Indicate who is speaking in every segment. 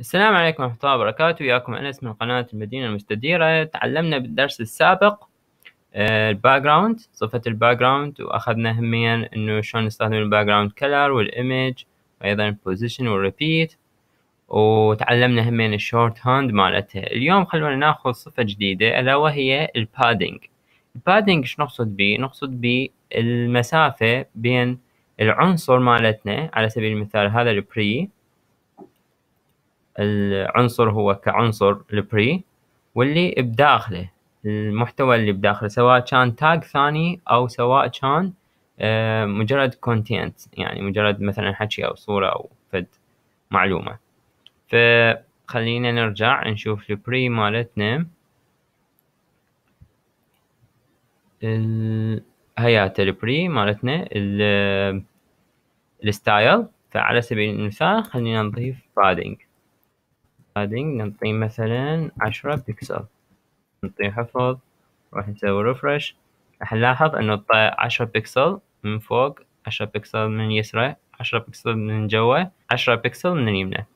Speaker 1: السلام عليكم ورحمة الله وبركاته وياكم أنس من قناة المدينة المستديرة تعلمنا بالدرس السابق آه، الباك جراوند صفة الباك جراوند وأخذنا أهمية إنه شلون نستخدم الباك جراوند كلر والإيمج وأيضا البوزيشن والريبيت وتعلمنا همين الشورت هاند مالتها اليوم خلونا ناخذ صفة جديدة ألا وهي البادينج البادينج شنو نقصد به نقصد به المسافة بين العنصر مالتنا على سبيل المثال هذا البري العنصر هو كعنصر البري واللي بداخله المحتوى اللي بداخله سواء كان تاج ثاني او سواء كان آه، مجرد كونتينت يعني مجرد مثلا حكي او صوره او فد معلومه فخلينا نرجع نشوف البري مالتنا هيات البري مالتنا الستايل فعلى سبيل المثال خلينا نضيف بادينج بادنج نعطيه مثلا عشرة بكسل نعطيه حفظ نروح نسوي ريفرش راح نلاحظ انه طا عشرة بكسل من فوق عشرة بكسل من يسرى عشرة بكسل من جوا عشرة بكسل من اليمنى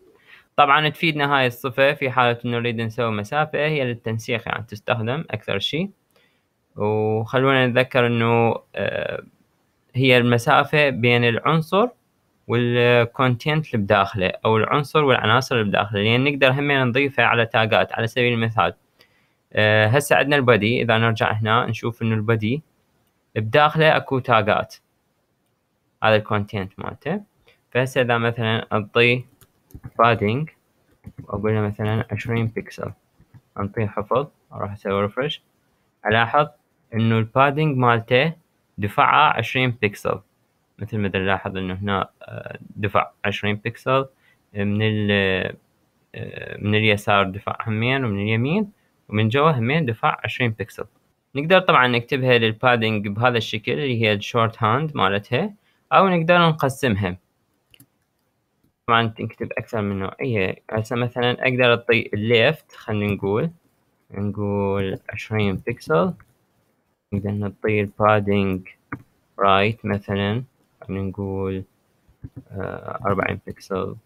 Speaker 1: طبعا تفيدنا هاي الصفة في حالة انه نريد نسوي مسافة هي للتنسيق يعني تستخدم اكثر شي وخلونا نتذكر انه آه، هي المسافة بين العنصر والكونتنت اللي بداخله او العنصر والعناصر اللي بداخله لان يعني نقدر هم نضيفها على تاجات على سبيل المثال أه هسه عندنا البادي اذا نرجع هنا نشوف انه البادي بداخله اكو تاجات هذا الكونتنت مالته فهسه اذا مثلا انطي بادينج واقول له مثلا 20 بكسل انطيه حفظ اروح اسوي ريفرش الاحظ انه البادينج مالته دفعه 20 بكسل مثل ما نلاحظ انه هنا آه، دفع 20 بكسل آه، من ال آه، من اليسار دفع همين ومن اليمين ومن جوا همين دفع 20 بكسل نقدر طبعا نكتبها للبادنج بهذا الشكل اللي هي الشورت هاند مالتها او نقدر نقسمها طبعا نكتب اكثر من نوعية هسه مثلا اقدر اعطي الليفت خلينا نقول نقول 20 بكسل نقدر نطي البادنج رايت مثلا خلينا نقول آه، أربعين بكسل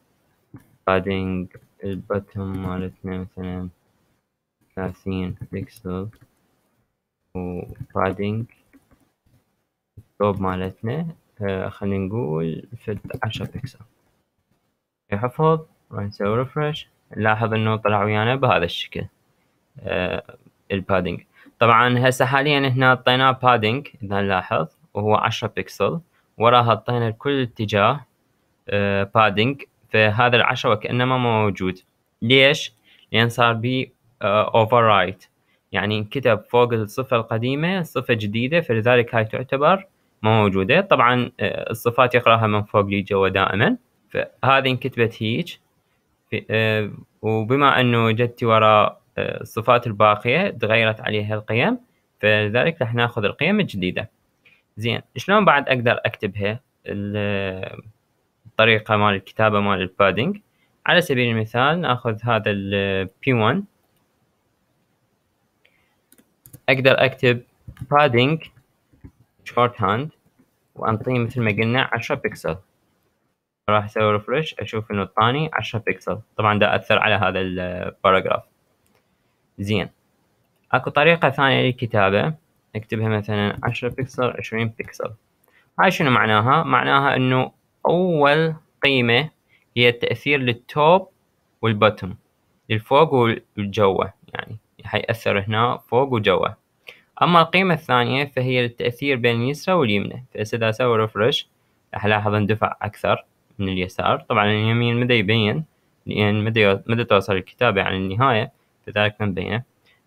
Speaker 1: بعدين البتم مالتنا مثلا ثلاثين بكسل وبعدين التوب مالتنا آه، خلينا نقول فد عشرة بكسل يحفظ راح نسوي ريفرش نلاحظ انه طلع ويانا بهذا الشكل آه، البادينج طبعا هسه حاليا هنا اعطيناه بادينج اذا نلاحظ وهو عشرة بكسل وراها حطينا كل اتجاه بادنج آه، فهذا العشرة كأنما ما موجود ليش؟ لأن صار بي اوفر آه، رايت يعني انكتب فوق الصفة القديمة صفة جديدة فلذلك هاي تعتبر ما موجودة طبعا آه، الصفات يقراها من فوق لجوا دائما فهذه انكتبت هيج وبما انه جت وراء الصفات الباقية تغيرت عليها القيم فلذلك راح ناخذ القيم الجديدة زين شلون بعد اقدر اكتبها الطريقه مال الكتابه مال البادنج على سبيل المثال ناخذ هذا ال P1 اقدر اكتب بادنج شورت هاند وانطيه مثل ما قلنا 10 بكسل راح اسوي ريفرش اشوف انه الثاني 10 بكسل طبعا ده اثر على هذا الباراجراف زين اكو طريقه ثانيه للكتابه نكتبها مثلا عشرة بكسل عشرين بكسل هاي شنو معناها معناها انه اول قيمة هي التأثير للتوب والبوتوم للفوق والجوة يعني حيأثر هنا فوق وجوة أما القيمة الثانية فهي للتأثير بين اليسرى واليمنى فإذا اذا أسوي ريفرش راح ألاحظ اندفع أكثر من اليسار طبعا اليمين مدى يبين لأن مدى مدى توصل الكتابة عن يعني النهاية لذلك ما مبينة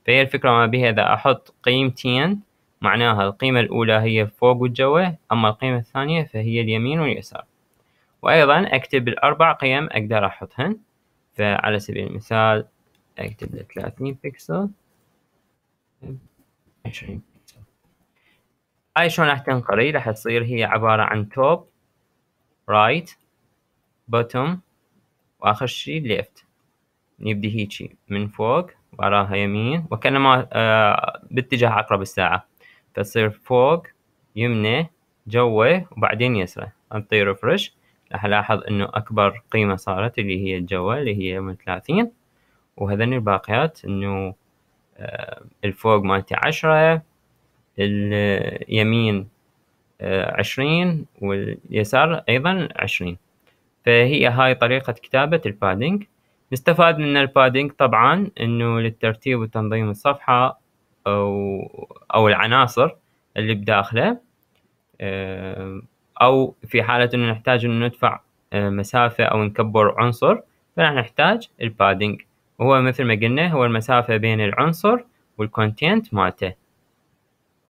Speaker 1: فهي الفكرة ما بها إذا أحط قيمتين معناها القيمة الأولى هي فوق والجوة أما القيمة الثانية فهي اليمين واليسار وأيضا أكتب الأربع قيم أقدر أحطهن فعلى سبيل المثال أكتب له 30 بكسل 20 بكسل هاي شلون راح تنقري راح تصير هي عبارة عن توب رايت بوتوم وآخر شي ليفت نبدي هيجي من فوق وراها يمين وكأنما آه، باتجاه عقرب الساعة فتصير فوق يمنى جوه وبعدين يسره انطي ريفرش راح الاحظ انه اكبر قيمة صارت اللي هي الجوة اللي هي من ثلاثين وهذن الباقيات انه آه، الفوق مالتي عشرة اليمين آه، عشرين واليسار ايضا عشرين فهي هاي طريقة كتابة البادينج نستفاد من البادينج طبعا انه للترتيب وتنظيم الصفحة او او العناصر اللي بداخله آه، او في حاله انه نحتاج انه ندفع آه، مسافه او نكبر عنصر فنحن نحتاج البادنج وهو مثل ما قلنا هو المسافه بين العنصر والكونتينت مالته